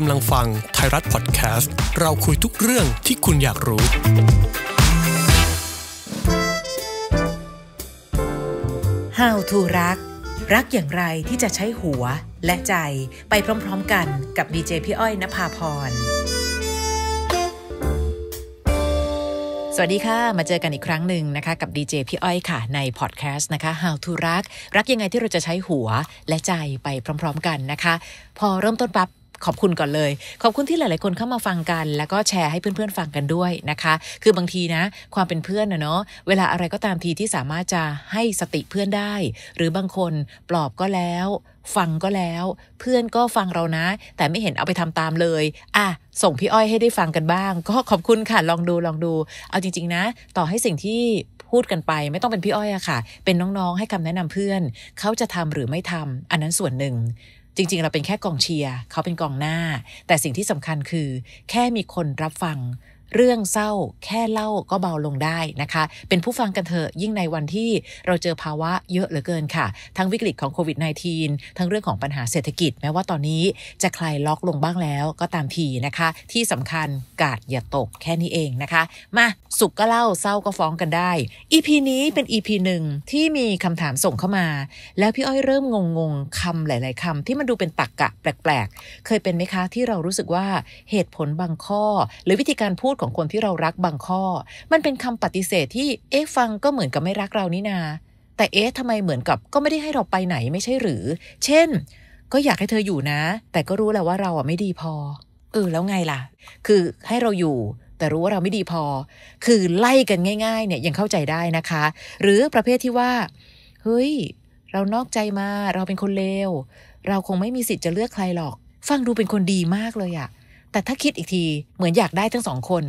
กำลังฟังไทยรัฐพอดแคสต์ เราคุยทุกเรื่องที่คุณอยากรู้ How to รักรักอย่างไรที่จะใช้หัวและใจไปพร้อม ๆ กันกับดีเจพี่อ้อยนภาพร สวัสดีค่ะ มาเจอกันอีกครั้งหนึ่งนะคะ กับดีเจพี่อ้อยค่ะในพอดแคสต์นะคะ How to รักรักยังไงที่เราจะใช้หัวและใจไปพร้อมๆ กันนะคะ พอเริ่มต้นปั๊บขอบคุณก่อนเลยขอบคุณที่หลาย ๆ คนเข้ามาฟังกัน แล้วก็แชร์ให้เพื่อน ๆ ฟังกันด้วยนะคะ คือบางทีนะ ความเป็นเพื่อนนะเนาะเวลาอะไรก็ตามทีที่สามารถจะให้สติเพื่อนได้ หรือบางคนปลอบก็แล้ว ฟังก็แล้ว เพื่อนก็ฟังเรานะ แต่ไม่เห็นเอาไปทำตามเลย อ่ะส่งพี่อ้อยให้ได้ฟังกันบ้าง ก็ขอบคุณค่ะลองดูลองดู เอาจริง ๆ นะ ต่อให้สิ่งที่พูดกันไป ไม่ต้องเป็นพี่อ้อยอะค่ะ เป็นน้อง ๆ ให้คำแนะนำเพื่อน เขาจะทำหรือไม่ทำ อันนั้นส่วนหนึ่งจริงๆ เราเป็นแค่กองเชียร์เขาเป็นกองหน้า แต่สิ่งที่สำคัญคือ แค่มีคนรับฟังเรื่องเศร้าแค่เล่าก็เบาลงได้นะคะ เป็นผู้ฟังกันเถอะยิ่งในวันที่เราเจอภาวะเยอะเหลือเกินค่ะ ทั้งวิกฤตของโควิด -19 ทั้งเรื่องของปัญหาเศรษฐกิจ แม้ว่าตอนนี้จะคลายล็อกลงบ้างแล้วก็ตามทีนะคะ ที่สำคัญกาดอย่าตกแค่นี้เองนะคะ มาสุขก็เล่าเศร้าก็ฟ้องกันได้ EP นี้เป็น EP หนึ่งที่มีคำถามส่งเข้ามาแล้วพี่อ้อยเริ่มงงงคำหลาย ๆคำที่มันดูเป็นตักกะแปลกๆเคยเป็นไหมคะที่เรารู้สึกว่าเหตุผลบางข้อหรือวิธีการพูดดของคนที่เรารักบางข้อ มันเป็นคำปฏิเสธที่เอ๊ฟังก็เหมือนกับไม่รักเรานี่นา แต่เอ๊ะทำไมเหมือนกับก็ไม่ได้ให้เราไปไหนไม่ใช่หรือ เช่น ก็อยากให้เธออยู่นะ แต่ก็รู้แหละว่าเราอ่ะไม่ดีพอเออแล้วไงล่ะ คือให้เราอยู่ แต่รู้ว่าเราไม่ดีพอ คือไล่กันง่าย ๆ เนี่ยยังเข้าใจได้นะคะ หรือประเภทที่ว่าเฮ้ยเรานอกใจมา เราเป็นคนเลว เราคงไม่มีสิทธิ์จะเลือกใครหรอก ฟังดูเป็นคนดีมากเลยอะแต่ถ้าคิดอีกทีเหมือนอยากได้ทั้งสองคน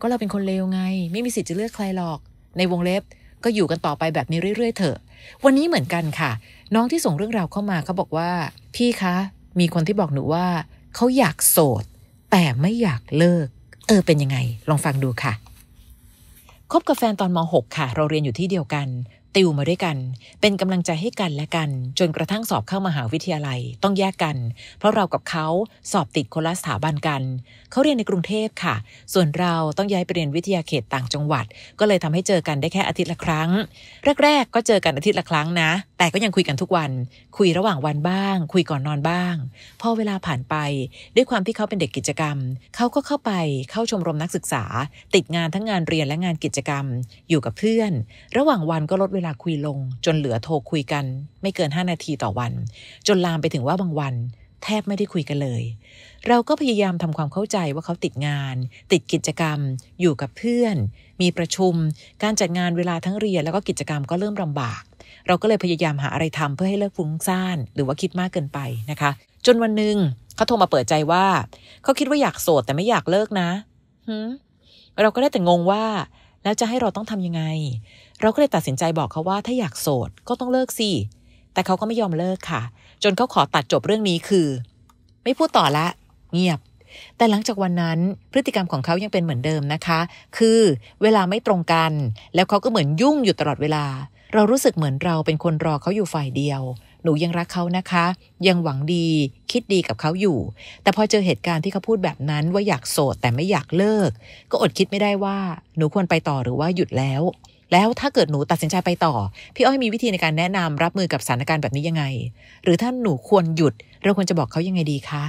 ก็เราเป็นคนเลวไง ไม่มีสิทธิ์จะเลือกใครหรอก ในวงเล็บก็อยู่กันต่อไปแบบนี้เรื่อย ๆเถอะ วันนี้เหมือนกันค่ะ น้องที่ส่งเรื่องราวเข้ามาเขาบอกว่า พี่คะ มีคนที่บอกหนูว่า เขาอยากโสด แต่ไม่อยากเลิก เออเป็นยังไง ลองฟังดูค่ะคบกับแฟนตอนม .6 ค่ะ เราเรียนอยู่ที่เดียวกันติวมาด้วยกัน เป็นกำลังใจให้กันและกัน จนกระทั่งสอบเข้ามหาวิทยาลัย ต้องแยกกัน เพราะเรากับเขาสอบติดคนละสถาบันกัน เขาเรียนในกรุงเทพค่ะ ส่วนเราต้องย้ายไปเรียนวิทยาเขตต่างจังหวัด ก็เลยทำให้เจอกันได้แค่อาทิตย์ละครั้ง แรกๆ ก็เจอกันอาทิตย์ละครั้งนะ แต่ก็ยังคุยกันทุกวัน คุยระหว่างวันบ้าง คุยก่อนนอนบ้าง พอเวลาผ่านไป ด้วยความที่เขาเป็นเด็กกิจกรรม เขาก็เข้าไปเข้าชมรมนักศึกษา ติดงานทั้งงานเรียนและงานกิจกรรม อยู่กับเพื่อน ระหว่างวันก็ลดเวลาลาคุยลงจนเหลือโทรคุยกัน ไม่เกิน5นาทีต่อวัน จนลามไปถึงว่าบางวัน แทบไม่ได้คุยกันเลย เราก็พยายามทำความเข้าใจว่าเขาติดงาน ติดกิจกรรม อยู่กับเพื่อน มีประชุม การจัดงานเวลาทั้งเรียน แล้วก็กิจกรรมก็เริ่มลำบาก เราก็เลยพยายามหาอะไรทำเพื่อให้เลิกฟุ้งซ่านหรือว่าคิดมากเกินไปนะคะ จนวันหนึ่งเขาโทรมาเปิดใจว่าเขาคิดว่าอยากโสดแต่ไม่อยากเลิกนะเราก็ได้แต่งงว่า แล้วจะให้เราต้องทำยังไงเราก็เลยตัดสินใจบอกเขาว่าถ้าอยากโสดก็ต้องเลิกสิ แต่เขาก็ไม่ยอมเลิกค่ะ จนเขาขอตัดจบเรื่องนี้คือ ไม่พูดต่อละ เงียบ แต่หลังจากวันนั้นพฤติกรรมของเขายังเป็นเหมือนเดิมนะคะ คือเวลาไม่ตรงกัน แล้วเขาก็เหมือนยุ่งอยู่ตลอดเวลา เรารู้สึกเหมือนเราเป็นคนรอเขาอยู่ฝ่ายเดียว หนูยังรักเขานะคะ ยังหวังดีคิดดีกับเขาอยู่ แต่พอเจอเหตุการณ์ที่เขาพูดแบบนั้นว่าอยากโสดแต่ไม่อยากเลิก ก็อดคิดไม่ได้ว่าหนูควรไปต่อหรือว่าหยุดแล้วแล้วถ้าเกิดหนูตัดสินใจไปต่อ พี่อ้อยมีวิธีในการแนะนำรับมือกับสถานการณ์แบบนี้ยังไง หรือถ้าหนูควรหยุด เราควรจะบอกเขายังไงดีคะ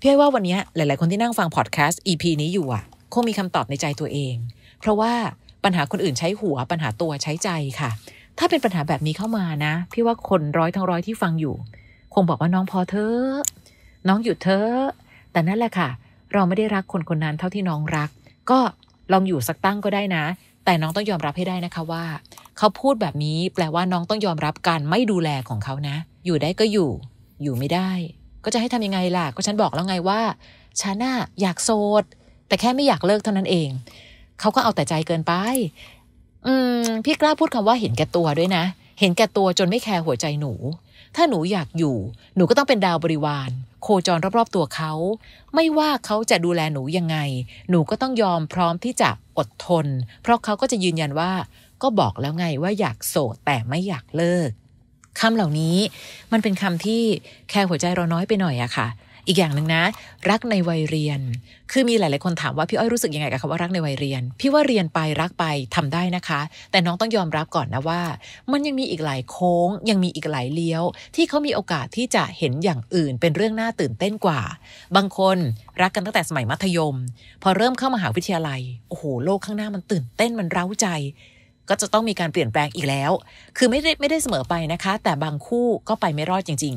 พี่อ้อยว่าวันนี้หลายๆคนที่นั่งฟังพอดแคสต์ EP นี้อยู่อ่ะคงมีคำตอบในใจตัวเอง เพราะว่าปัญหาคนอื่นใช้หัวปัญหาตัวใช้ใจค่ะ ถ้าเป็นปัญหาแบบนี้เข้ามานะพี่ว่าคนร้อยทั้งร้อยที่ฟังอยู่ คงบอกว่าน้องพอเธอน้องหยุดเธอแต่นั่นแหละค่ะเราไม่ได้รักคนคนนั้นเท่าที่น้องรัก ก็ลองอยู่สักตั้งก็ได้นะแต่น้องต้องยอมรับให้ได้นะคะว่า เขาพูดแบบนี้แปลว่าน้องต้องยอมรับการไม่ดูแลของเขานะ อยู่ได้ก็อยู่ อยู่ไม่ได้ ก็จะให้ทำยังไงล่ะก็ฉันบอกแล้วไงว่าฉันน่ะ อยากโสดแต่แค่ไม่อยากเลิกเท่านั้นเอง เขาก็เอาแต่ใจเกินไป อืมพี่กล้าพูดคำว่าเห็นแก่ตัวด้วยนะ เห็นแก่ตัวจนไม่แคร์หัวใจหนูถ้าหนูอยากอยู่ หนูก็ต้องเป็นดาวบริวาร โคจรรอบๆตัวเขา ไม่ว่าเขาจะดูแลหนูยังไง หนูก็ต้องยอมพร้อมที่จะอดทน เพราะเขาก็จะยืนยันว่า ก็บอกแล้วไงว่าอยากโสดแต่ไม่อยากเลิกคำเหล่านี้มันเป็นคำที่แคร์หัวใจเราน้อยไปหน่อยอะค่ะอีกอย่างหนึ่งนะ รักในวัยเรียน คือมีหลายๆคนถามว่าพี่อ้อยรู้สึกยังไงกับคำว่ารักในวัยเรียน พี่ว่าเรียนไปรักไปทำได้นะคะ แต่น้องต้องยอมรับก่อนนะว่า มันยังมีอีกหลายโค้ง ยังมีอีกหลายเลี้ยว ที่เขามีโอกาสที่จะเห็นอย่างอื่น เป็นเรื่องน่าตื่นเต้นกว่า บางคนรักกันตั้งแต่สมัยมัธยม พอเริ่มเข้ามาหาวิทยาลัยโอ้โหโลกข้างหน้ามันตื่นเต้นมันเร้าใจ ก็จะต้องมีการเปลี่ยนแปลงอีกแล้ว คือไม่ได้ไม่ได้เสมอไปนะคะ แต่บางคู่ก็ไปไม่รอดจริง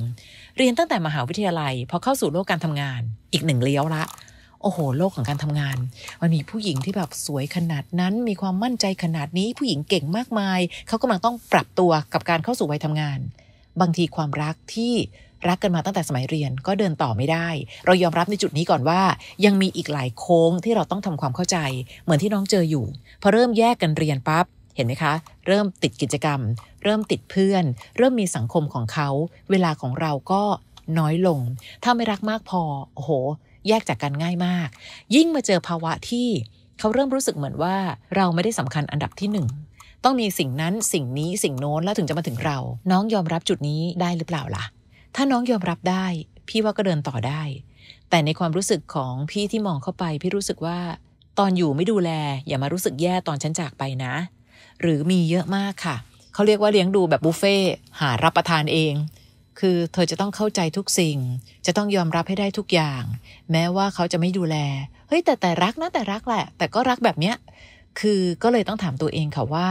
เรียนตั้งแต่มหาวิทยาลัยพอเข้าสู่โลกการทำงานอีกหนึ่งเลี้ยวละโอ้โห โลกของการทำงานมันมีผู้หญิงที่แบบสวยขนาดนั้นมีความมั่นใจขนาดนี้ ผู้หญิงเก่งมากมาย เขากำลังต้องปรับตัวกับการเข้าสู่วัยทำงาน บางทีความรักที่รักกันมาตั้งแต่สมัยเรียนก็เดินต่อไม่ได้ เรายอมรับในจุดนี้ก่อนว่า ยังมีอีกหลายโค้งที่เราต้องทำความเข้าใจเหมือนที่น้องเจออยู่พอเริ่มแยกกันเรียนปับ๊บเห็นไหมคะ เริ่มติดกิจกรรม เริ่มติดเพื่อน เริ่มมีสังคมของเขา เวลาของเราก็น้อยลง ถ้าไม่รักมากพอ โอ้โห แยกจากกันง่ายมาก ยิ่งมาเจอภาวะที่ เขาเริ่มรู้สึกเหมือนว่า เราไม่ได้สำคัญอันดับที่หนึ่ง ต้องมีสิ่งนั้น สิ่งนี้ สิ่งโน้น แล้วถึงจะมาถึงเรา น้องยอมรับจุดนี้ได้หรือเปล่าล่ะ ถ้าน้องยอมรับได้ พี่ว่าก็เดินต่อได้ แต่ในความรู้สึกของพี่ที่มองเข้าไป พี่รู้สึกว่า ตอนอยู่ไม่ดูแล อย่ามารู้สึกแย่ตอนฉันจากไปนะหรือมีเยอะมากค่ะ เขาเรียกว่าเลี้ยงดูแบบบุฟเฟ่หารับประทานเอง คือเธอจะต้องเข้าใจทุกสิ่ง จะต้องยอมรับให้ได้ทุกอย่าง แม้ว่าเขาจะไม่ดูแล เฮ้ย แต่แต่รักนะแต่รักแหละ แต่ก็รักแบบเนี้ย คือก็เลยต้องถามตัวเองค่ะว่า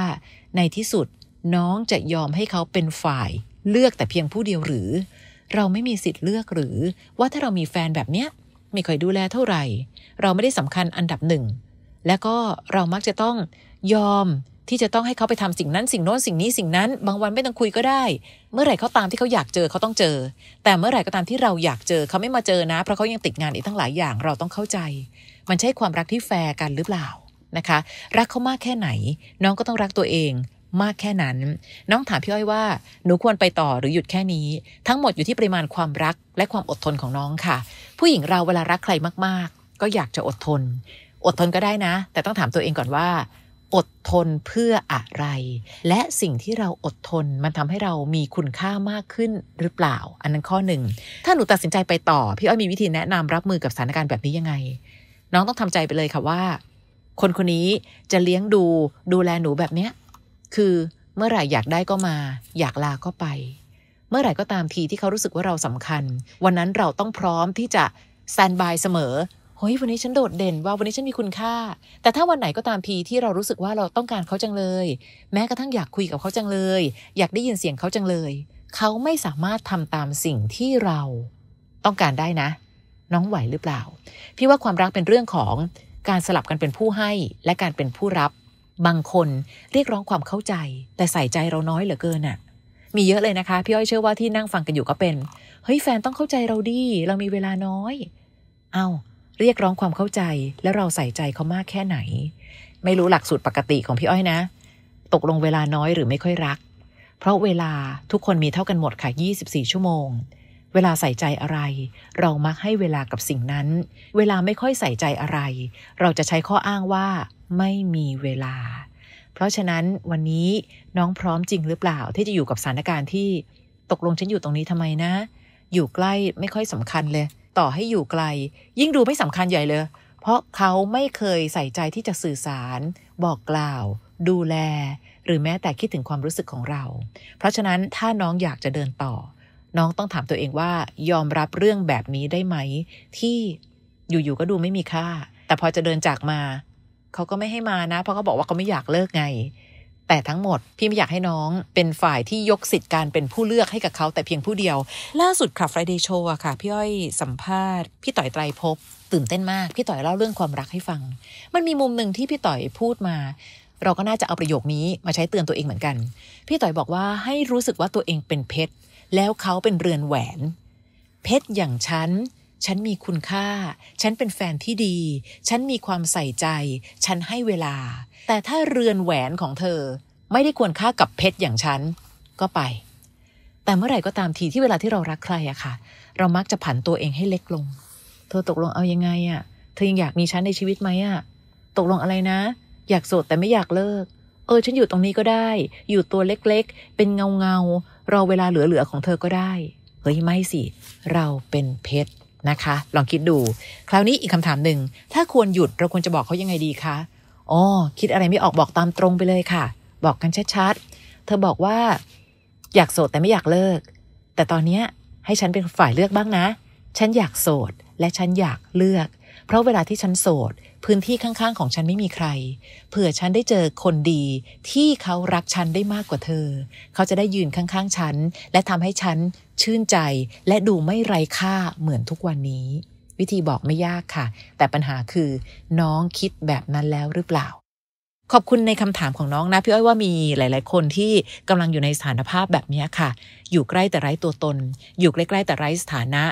ในที่สุดน้องจะยอมให้เขาเป็นฝ่าย เลือกแต่เพียงผู้เดียวหรือ เราไม่มีสิทธิ์เลือกหรือ ว่าถ้าเรามีแฟนแบบเนี้ยไม่ค่อยดูแลเท่าไหร่ เราไม่ได้สำคัญอันดับหนึ่งแล้วก็เรามักจะต้องยอมที่จะต้องให้เขาไปทำสิ่งนั้นสิ่งโน้นสิ่งนี้สิ่งนั้น บางวันไม่ต้องคุยก็ได้ เมื่อไหร่เขาตามที่เขาอยากเจอเขาต้องเจอ แต่เมื่อไหร่ก็ตามที่เราอยากเจอเขาไม่มาเจอนะ เพราะเขายังติดงานอีกทั้งหลายอย่างเราต้องเข้าใจ มันใช่ความรักที่แฟร์ กันหรือเปล่านะคะ รักเขามากแค่ไหน น้องก็ต้องรักตัวเองมากแค่นั้น น้องถามพี่อ้อยว่าหนูควรไปต่อหรือหยุดแค่นี้ ทั้งหมดอยู่ที่ปริมาณความรักและความอดทนของน้องค่ะ ผู้หญิงเราเวลารักใครมากๆ ก็อยากจะอดทน อดทนก็ได้นะ แต่ต้องถามตัวเองก่อนว่าอดทนเพื่ออะไร และสิ่งที่เราอดทนมันทำให้เรามีคุณค่ามากขึ้นหรือเปล่า อันนั้นข้อหนึ่ง ถ้าหนูตัดสินใจไปต่อ พี่อ้อยมีวิธีแนะนำรับมือกับสถานการณ์แบบนี้ยังไง น้องต้องทำใจไปเลยค่ะว่า คนคนนี้จะเลี้ยงดูดูแลหนูแบบเนี้ยคือเมื่อไหร่อยากได้ก็มาอยากลา ก็ไป เมื่อไหร่ก็ตามทีที่เขารู้สึกว่าเราสำคัญ วันนั้นเราต้องพร้อมที่จะแซนบายเสมอเฮ้ยวันนี้ฉันโดดเด่นว่าวันนี้ฉันมีคุณค่า แต่ถ้าวันไหนก็ตามพีที่เรารู้สึกว่าเราต้องการเขาจังเลย แม้กระทั่งอยากคุยกับเขาจังเลย อยากได้ยินเสียงเขาจังเลย เขาไม่สามารถทำตามสิ่งที่เราต้องการได้นะ น้องไหวหรือเปล่า พี่ว่าความรักเป็นเรื่องของ การสลับกันเป็นผู้ให้และการเป็นผู้รับ บางคนเรียกร้องความเข้าใจ แต่ใส่ใจเราน้อยเหลือเกินอะมีเยอะเลยนะคะพี่อ้อยเชื่อว่าที่นั่งฟังกันอยู่ก็เป็น เฮ้ยแฟนต้องเข้าใจเราดีเรามีเวลาน้อย เอา้าเรียกร้องความเข้าใจแล้วเราใส่ใจเขามากแค่ไหน ไม่รู้หลักสูตรปกติของพี่อ้อยนะ ตกลงเวลาน้อยหรือไม่ค่อยรัก เพราะเวลาทุกคนมีเท่ากันหมดค่ะ24 ชั่วโมง เวลาใส่ใจอะไรเรามักให้เวลากับสิ่งนั้น เวลาไม่ค่อยใส่ใจอะไร เราจะใช้ข้ออ้างว่า ไม่มีเวลา เพราะฉะนั้นวันนี้น้องพร้อมจริงหรือเปล่าที่จะอยู่กับสถานการณ์ที่ ตกลงฉันอยู่ตรงนี้ทำไมนะ อยู่ใกล้ไม่ค่อยสำคัญเลยต่อให้อยู่ไกล ยิ่งดูไม่สำคัญใหญ่เลย เพราะเขาไม่เคยใส่ใจที่จะสื่อสาร บอกกล่าว ดูแล หรือแม้แต่คิดถึงความรู้สึกของเรา เพราะฉะนั้นถ้าน้องอยากจะเดินต่อ น้องต้องถามตัวเองว่ายอมรับเรื่องแบบนี้ได้ไหม ที่อยู่ๆก็ดูไม่มีค่า แต่พอจะเดินจากมา เขาก็ไม่ให้มานะ เพราะเขาบอกว่าเขาไม่อยากเลิกไงแต่ทั้งหมดพี่ไม่อยากให้น้องเป็นฝ่ายที่ยกสิทธิ์การเป็นผู้เลือกให้กับเขาแต่เพียงผู้เดียว ล่าสุดค่ะ Friday Show อะค่ะ พี่อ้อยสัมภาษณ์ พี่ต่อยไตรภพตื่นเต้นมาก พี่ต่อยเล่าเรื่องความรักให้ฟัง มันมีมุมหนึ่งที่พี่ต่อยพูดมา เราก็น่าจะเอาประโยคนี้มาใช้เตือนตัวเองเหมือนกัน พี่ต่อยบอกว่าให้รู้สึกว่าตัวเองเป็นเพชรแล้วเขาเป็นเรือนแหวน เพชรอย่างฉันฉันมีคุณค่า ฉันเป็นแฟนที่ดี ฉันมีความใส่ใจ ฉันให้เวลา แต่ถ้าเรือนแหวนของเธอ ไม่ได้ควรค่ากับเพชรอย่างฉัน ก็ไป แต่เมื่อไหร่ก็ตามทีที่เวลาที่เรารักใครอะค่ะ เรามักจะผันตัวเองให้เล็กลง เธอตกลงเอายังไงอะเธอยังอยากมีฉันในชีวิตไหมอะตกลงอะไรนะ อยากโสดแต่ไม่อยากเลิก เออ ฉันอยู่ตรงนี้ก็ได้ อยู่ตัวเล็กๆ เป็นเงาเงารอเวลาเหลือๆของเธอก็ได้ เฮ้ยไม่สิ เราเป็นเพชรนะคะ ลองคิดดู คราวนี้อีกคำถามหนึ่ง ถ้าควรหยุดเราควรจะบอกเขายังไงดีคะ อ๋อ คิดอะไรไม่ออกบอกตามตรงไปเลยค่ะ บอกกันชัดๆ เธอบอกว่า อยากโสดแต่ไม่อยากเลิก แต่ตอนเนี้ให้ฉันเป็นฝ่ายเลือกบ้างนะ ฉันอยากโสด และฉันอยากเลือกเพราะเวลาที่ฉันโสด พื้นที่ข้าง ๆ ของฉันไม่มีใคร เผื่อฉันได้เจอคนดี ที่เขารักฉันได้มากกว่าเธอ เขาจะได้ยืนข้างๆฉัน และทำให้ฉันชื่นใจและดูไม่ไร้ค่าเหมือนทุกวันนี้ วิธีบอกไม่ยากค่ะ แต่ปัญหาคือ น้องคิดแบบนั้นแล้วหรือเปล่า ขอบคุณในคำถามของน้องนะพี่อ้อยว่ามีหลาย ๆ คนที่กำลังอยู่ในสถานภาพแบบนี้ค่ะ อยู่ใกล้แต่ไร้ตัวตน อยู่ใกล้ๆแต่ไร้สถานะ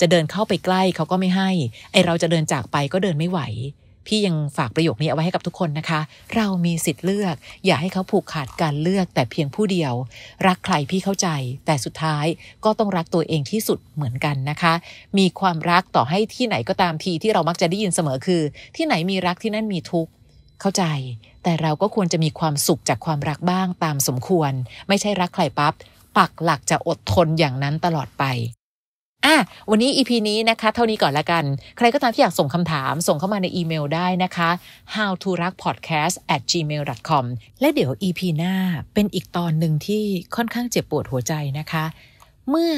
จะ เดินเข้าไปใกล้เขาก็ไม่ให้ ไอเราจะเดินจากไปก็เดินไม่ไหว พี่ยังฝากประโยคนี้เอาไว้ให้กับทุกคนนะคะ เรามีสิทธิ์เลือก อย่าให้เขาผูกขาดการเลือกแต่เพียงผู้เดียว รักใครพี่เข้าใจแต่สุดท้ายก็ต้องรักตัวเองที่สุดเหมือนกันนะคะ มีความรักต่อให้ที่ไหนก็ตามทีที่เรามักจะได้ยินเสมอคือ ที่ไหนมีรักที่นั่นมีทุกข์เข้าใจ แต่เราก็ควรจะมีความสุขจากความรักบ้างตามสมควร ไม่ใช่รักใครปับ๊บปักหลักจะอดทนอย่างนั้นตลอดไปอ่ะ วันนี้ EP นี้นะคะเท่านี้ก่อนละกัน ใครก็ตามที่อยากส่งคำถาม ส่งเข้ามาในอีเมลได้นะคะ how to รัก podcast at gmail com และเดี๋ยว EP หน้าเป็นอีกตอนหนึ่งที่ค่อนข้างเจ็บปวดหัวใจนะคะ เมื่อ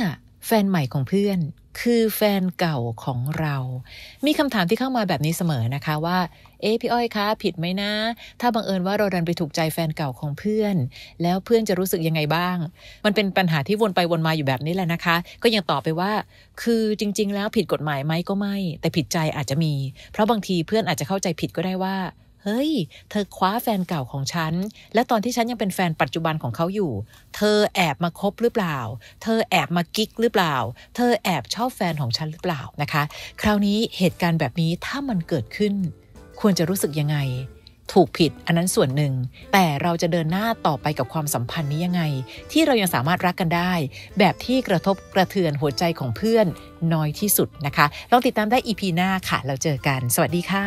แฟนใหม่ของเพื่อน คือแฟนเก่าของเรา มีคำถามที่เข้ามาแบบนี้เสมอนะคะว่าเอ๊พี่อ้อยคะ ผิดไหมนะ ถ้าบังเอิญว่าเราดันไปถูกใจแฟนเก่าของเพื่อน แล้วเพื่อนจะรู้สึกยังไงบ้าง มันเป็นปัญหาที่วนไปวนมาอยู่แบบนี้แหละนะคะ ก็ยังตอบไปว่า คือจริง ๆ แล้วผิดกฎหมายไหมก็ไม่ แต่ผิดใจอาจจะมี เพราะบางทีเพื่อนอาจจะเข้าใจผิดก็ได้ว่าเฮ้ยเธอคว้าแฟนเก่าของฉันและตอนที่ฉันยังเป็นแฟนปัจจุบันของเขาอยู่ เธอแอบมาคบหรือเปล่า เธอแอบมา กิ๊กหรือเปล่าเธอแอบชอบแฟนของฉันหรือเปล่านะคะ คราวนี้เหตุการณ์แบบนี้ถ้ามันเกิดขึ้น ควรจะรู้สึกยังไง ถูกผิดอันนั้นส่วนหนึ่ง แต่เราจะเดินหน้าต่อไปกับความสัมพันธ์นี้ยังไง ที่เรายังสามารถรักกันได้ แบบที่กระทบกระเทือนหัวใจของเพื่อนน้อยที่สุดนะคะลองติดตามได้อีพีหน้าค่ะเราเจอกัน สวัสดีค่ะ